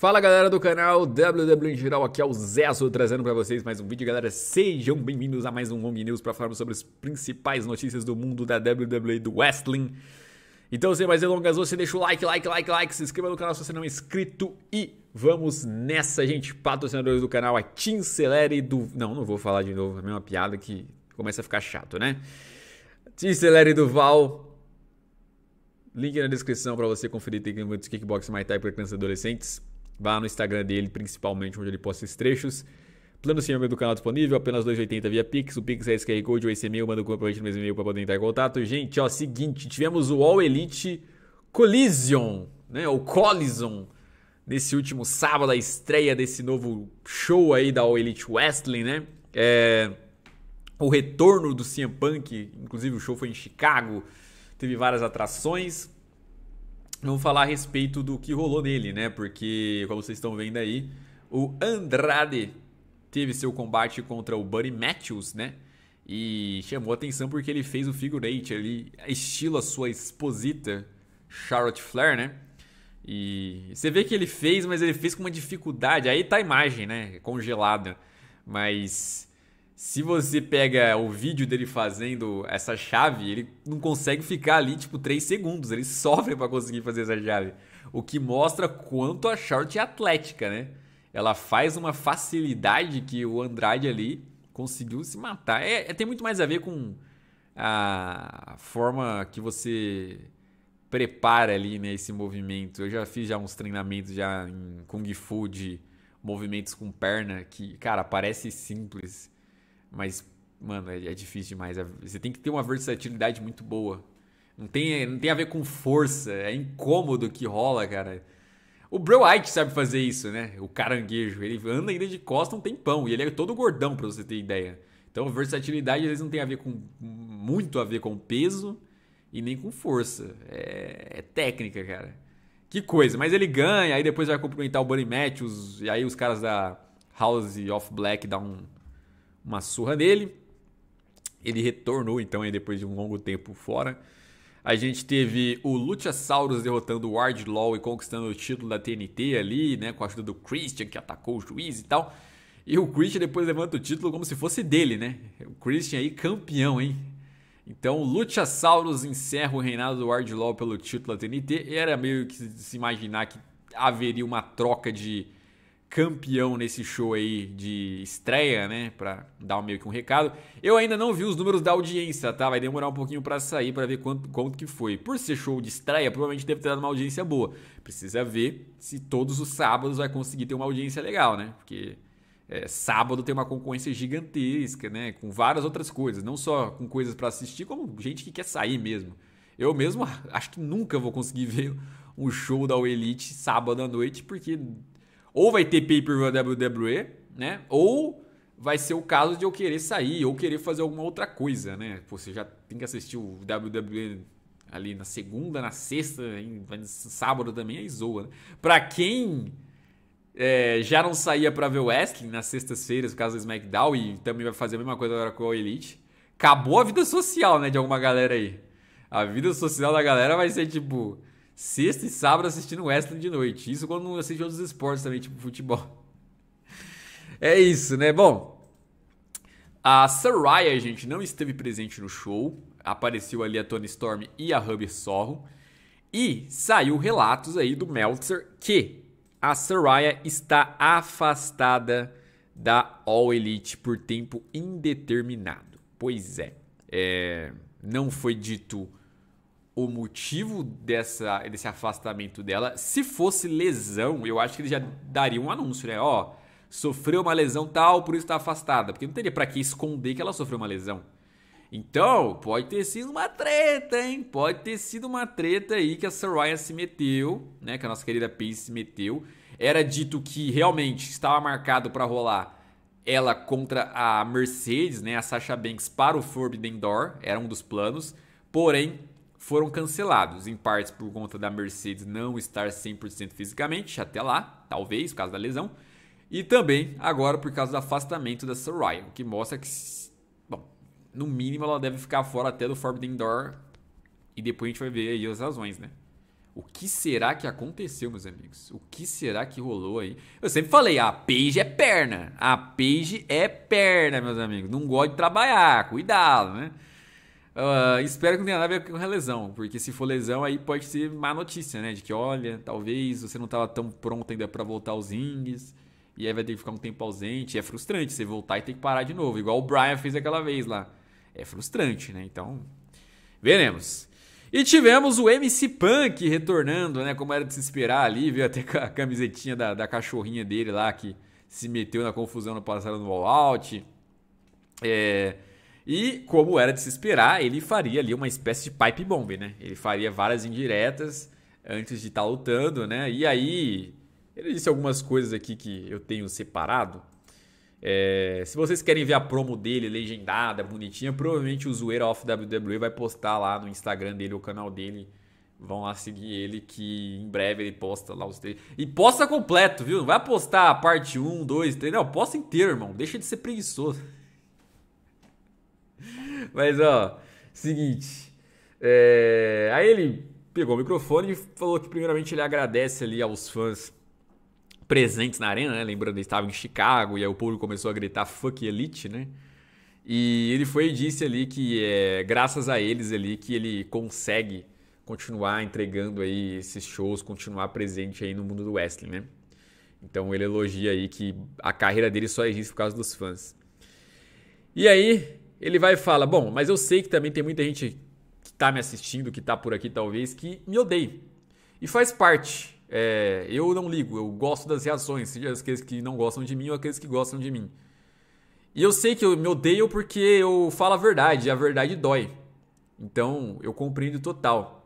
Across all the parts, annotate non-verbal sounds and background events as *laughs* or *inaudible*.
Fala galera do canal WW em geral, aqui é o Zesso trazendo para vocês mais um vídeo, galera. Sejam bem-vindos a mais um Long News para falarmos sobre as principais notícias do mundo da WWE do Wrestling. Então, sem mais delongas, você deixa o like, like, like, like, se inscreva no canal se você não é inscrito e vamos nessa, gente. Patrocinadores do canal, a é Team Celere do. Não, não vou falar de novo, é mesma piada que começa a ficar chato, né? Team Celere Duval, Link na descrição para você conferir tem muitos kickbox mai-tai para crianças e adolescentes. Vá no Instagram dele, principalmente, onde ele posta esses trechos. Plano Senhor do canal disponível, apenas 2,80 via Pix. O Pix é esse QR Code, ou e-mail, manda um comprovante no mesmo e-mail para poder entrar em contato. Gente, ó, seguinte, tivemos o All Elite Collision, né? O Collision, nesse último sábado, a estreia desse novo show aí da All Elite Wrestling, né? É, o retorno do CM Punk, inclusive o show foi em Chicago, teve várias atrações. Vamos falar a respeito do que rolou nele, né? Porque, como vocês estão vendo aí, o Andrade teve seu combate contra o Buddy Matthews, né? E chamou atenção porque ele fez o figure eight ali, estilo a sua esposita, Charlotte Flair, né? E você vê que ele fez, mas ele fez com uma dificuldade. Aí tá a imagem, né? Congelada. Mas se você pega o vídeo dele fazendo essa chave, ele não consegue ficar ali tipo 3 segundos, ele sofre para conseguir fazer essa chave, o que mostra quanto a Short é atlética, né? Ela faz uma facilidade que o Andrade ali conseguiu se matar. É, é tem muito mais a ver com a forma que você prepara ali né, esse movimento. Eu já fiz já uns treinamentos já em kung fu de movimentos com perna que, cara, parece simples mas, mano, é, é difícil demais. É, você tem que ter uma versatilidade muito boa. Não tem, não tem a ver com força. É incômodo que rola, cara. O Bro White sabe fazer isso, né? O caranguejo. Ele anda ainda de costa um tempão. E ele é todo gordão, pra você ter ideia. Então, versatilidade às vezes não tem a ver com. muito a ver com peso e nem com força. É, é técnica, cara. Que coisa. Mas ele ganha, aí depois vai cumprimentar o Bunny Matthews. E aí os caras da House of Black dão um uma surra nele. Ele retornou então aí depois de um longo tempo fora. A gente teve o Luchasaurus derrotando o Wardlaw e conquistando o título da TNT ali, né? Com a ajuda do Christian, que atacou o juiz e tal. E o Christian depois levanta o título como se fosse dele, né? O Christian aí campeão, hein? Então o Luchasaurus encerra o reinado do Wardlaw pelo título da TNT. Era meio que se imaginar que haveria uma troca de campeão nesse show aí de estreia, né? Pra dar meio que um recado. Eu ainda não vi os números da audiência, tá? Vai demorar um pouquinho para sair para ver quanto, quanto que foi. Por ser show de estreia, provavelmente deve ter dado uma audiência boa. Precisa ver se todos os sábados vai conseguir ter uma audiência legal, né? Porque é, sábado tem uma concorrência gigantesca, né? Com várias outras coisas. Não só com coisas para assistir, como gente que quer sair mesmo. Eu mesmo *laughs* acho que nunca vou conseguir ver um show da Elite sábado à noite, porque ou vai ter pay-per-view da WWE, né? Ou vai ser o caso de eu querer sair ou querer fazer alguma outra coisa, né? Pô, você já tem que assistir o WWE ali na segunda, na sexta, em, sábado também, aí zoa. Né? Pra quem é, já não saía pra ver o wrestling nas sextas-feiras, por causa do SmackDown, e também vai fazer a mesma coisa agora com o Elite, acabou a vida social, né, de alguma galera aí. A vida social da galera vai ser tipo Sexta e sábado assistindo wrestling de noite. Isso quando não assiste outros esportes também, tipo futebol. *laughs* É isso, né? Bom, a Saraya, gente, não esteve presente no show. Apareceu ali a Tony Storm e a Hubby Sorro. E saiu relatos aí do Meltzer que a Saraya está afastada da All Elite por tempo indeterminado. Pois é, é não foi dito o motivo dessa, desse afastamento dela. Se fosse lesão, eu acho que ele já daria um anúncio, né? Ó, sofreu uma lesão tal, por isso está afastada. Porque não teria para que esconder que ela sofreu uma lesão. Então, pode ter sido uma treta, hein? Pode ter sido uma treta aí que a Soraya se meteu, né? Que a nossa querida Pace se meteu. Era dito que realmente estava marcado para rolar ela contra a Mercedes, né? A Sasha Banks para o Forbidden Door. Era um dos planos. Porém, foram cancelados, em partes por conta da Mercedes não estar 100% fisicamente, até lá, talvez, por causa da lesão, e também agora por causa do afastamento da Soraya, o que mostra que, bom, no mínimo ela deve ficar fora até do Forbidden Door e depois a gente vai ver aí as razões, né? O que será que aconteceu, meus amigos? O que será que rolou aí? Eu sempre falei, a Paige é perna. A Paige é perna, meus amigos. Não gosta de trabalhar, cuidado, né? Uh, espero que não tenha nada a ver com a lesão, porque se for lesão aí pode ser má notícia, né? De que olha, talvez você não tava tão pronto ainda para voltar aos rings, e aí vai ter que ficar um tempo ausente. É frustrante você voltar e ter que parar de novo, igual o Brian fez aquela vez lá. É frustrante, né? Então, veremos. E tivemos o MC Punk retornando, né? Como era de se esperar ali, viu até a camisetinha da, da cachorrinha dele lá que se meteu na confusão no passado no all out. É e, como era de se esperar, ele faria ali uma espécie de pipe bomb, né? Ele faria várias indiretas antes de estar tá lutando, né? E aí, ele disse algumas coisas aqui que eu tenho separado. É, se vocês querem ver a promo dele legendada, bonitinha, provavelmente o Zoeira Off WWE vai postar lá no Instagram dele, o canal dele. Vão lá seguir ele, que em breve ele posta lá os três. E posta completo, viu? Não vai postar parte 1, 2, 3. Não, posta inteiro, irmão. Deixa de ser preguiçoso. *laughs* Mas, ó, seguinte. É... Aí ele pegou o microfone e falou que, primeiramente, ele agradece ali aos fãs presentes na arena, né? Lembrando, ele estava em Chicago e aí o público começou a gritar fuck elite, né? E ele foi e disse ali que é graças a eles ali que ele consegue continuar entregando aí esses shows, continuar presente aí no mundo do wrestling, né? Então ele elogia aí que a carreira dele só existe por causa dos fãs. E aí, ele vai e fala: Bom, mas eu sei que também tem muita gente que está me assistindo, que está por aqui talvez, que me odeia. E faz parte. É, eu não ligo, eu gosto das reações, seja aqueles que não gostam de mim ou aqueles que gostam de mim. E eu sei que eu me odeio porque eu falo a verdade, e a verdade dói. Então eu compreendo total.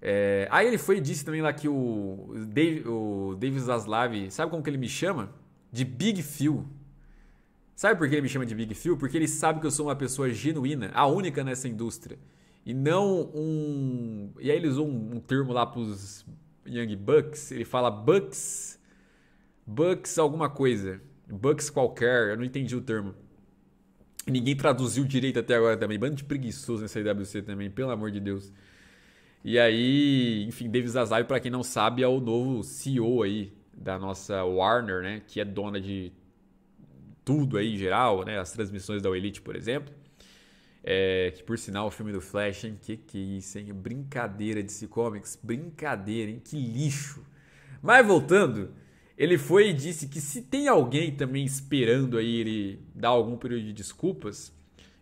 É, aí ele foi e disse também lá que o Dave, o David Zaslav, sabe como que ele me chama? De Big Phil. Sabe por que ele me chama de Big Phil? Porque ele sabe que eu sou uma pessoa genuína, a única nessa indústria. E não um. E aí ele usou um, um termo lá pros Young Bucks. Ele fala Bucks. Bucks alguma coisa. Bucks qualquer. Eu não entendi o termo. Ninguém traduziu direito até agora também. Bando de preguiçoso nessa IWC também, pelo amor de Deus. E aí, enfim, Davis Azai, para quem não sabe, é o novo CEO aí da nossa Warner, né? Que é dona de tudo aí em geral, né? As transmissões da Elite, por exemplo. É, que por sinal, o filme do Flash, hein? Que que é isso, hein? Brincadeira de comics, brincadeira, hein? Que lixo. Mas voltando, ele foi e disse que se tem alguém também esperando aí ele dar algum período de desculpas,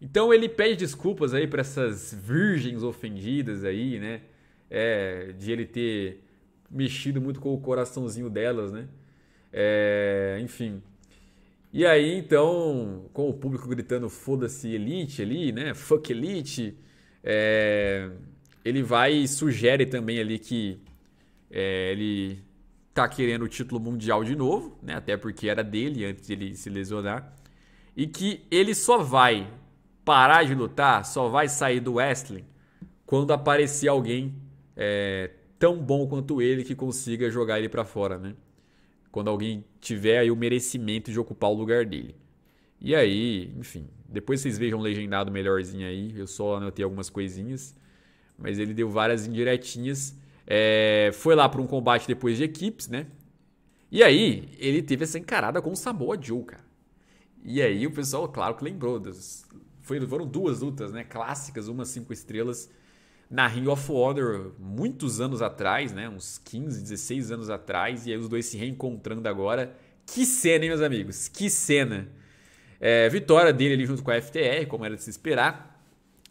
então ele pede desculpas aí para essas virgens ofendidas aí, né? É, de ele ter mexido muito com o coraçãozinho delas, né? É, enfim. E aí, então, com o público gritando foda-se elite ali, né? Fuck elite. É, ele vai e sugere também ali que é, ele tá querendo o título mundial de novo, né? Até porque era dele antes de ele se lesionar. E que ele só vai parar de lutar, só vai sair do wrestling quando aparecer alguém é, tão bom quanto ele que consiga jogar ele para fora, né? quando alguém tiver aí o merecimento de ocupar o lugar dele. E aí, enfim, depois vocês vejam legendado melhorzinho aí, eu só anotei algumas coisinhas, mas ele deu várias indiretinhas. É, foi lá para um combate depois de equipes, né? E aí, ele teve essa encarada com o Samoa Joe, cara. E aí, o pessoal, claro que lembrou. Das, foi, foram duas lutas, né? Clássicas, uma cinco estrelas na Ring of Honor muitos anos atrás, né? Uns 15, 16 anos atrás, e aí os dois se reencontrando agora. Que cena, hein, meus amigos? Que cena! É, vitória dele ali junto com a FTR, como era de se esperar.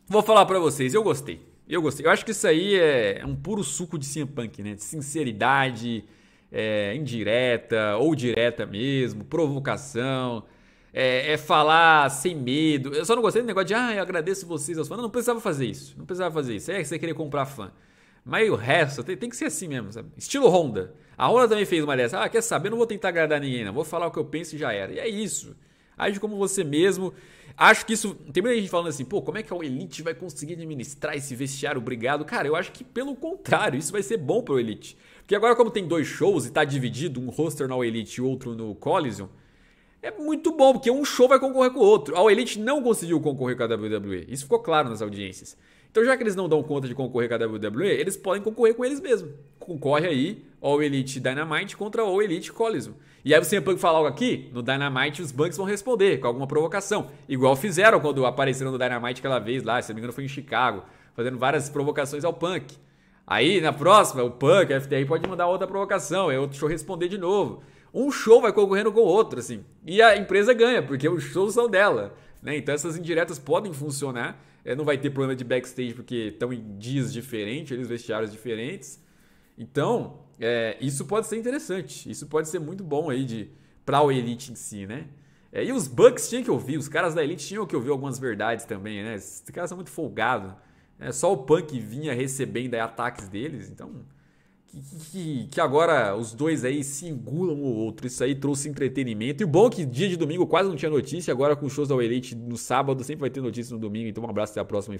Vou falar para vocês, eu gostei. Eu gostei. Eu acho que isso aí é, um puro suco de CM Punk, né? De sinceridade, é, indireta ou direta mesmo, provocação é, é, falar sem medo. Eu só não gostei do negócio de, ah, eu agradeço vocês aos fãs. Não, não precisava fazer isso. Não precisava fazer isso. É você querer comprar fã. Mas o resto, tem, tem que ser assim mesmo, sabe? Estilo Honda. A Honda também fez uma dessa. Ah, quer saber? não vou tentar agradar ninguém, não. Vou falar o que eu penso e já era. E é isso. Age como você mesmo. Acho que isso. Tem muita gente falando assim, pô, como é que a Elite vai conseguir administrar esse vestiário obrigado? Cara, eu acho que pelo contrário, isso vai ser bom pro Elite. Porque agora, como tem dois shows e tá dividido, um roster na Elite e outro no Coliseum é muito bom, porque um show vai concorrer com o outro. A Elite não conseguiu concorrer com a WWE. Isso ficou claro nas audiências. Então, já que eles não dão conta de concorrer com a WWE, eles podem concorrer com eles mesmos. Concorre aí All Elite Dynamite contra All Elite Collision. E aí você Punk falar algo aqui, no Dynamite os Bucks vão responder com alguma provocação. Igual fizeram quando apareceram no Dynamite aquela vez lá, se não me engano foi em Chicago, fazendo várias provocações ao Punk. Aí na próxima, o Punk, a FTR pode mandar outra provocação, é outro show responder de novo. Um show vai concorrendo com o outro, assim. E a empresa ganha, porque os shows são dela. Né? Então essas indiretas podem funcionar. É, não vai ter problema de backstage, porque estão em dias diferentes, eles vestiários diferentes. Então, é, isso pode ser interessante. Isso pode ser muito bom aí de, para o Elite em si, né? É, e os Bucks tinham que ouvir, os caras da Elite tinham que ouvir algumas verdades também, né? Esses caras são muito folgados. É, só o Punk vinha recebendo aí, ataques deles, então. Que, que, que, agora os dois aí se engulam o outro. Isso aí trouxe entretenimento. E o bom é que dia de domingo quase não tinha notícia. Agora com shows da Elite no sábado sempre vai ter notícia no domingo. Então um abraço, até a próxima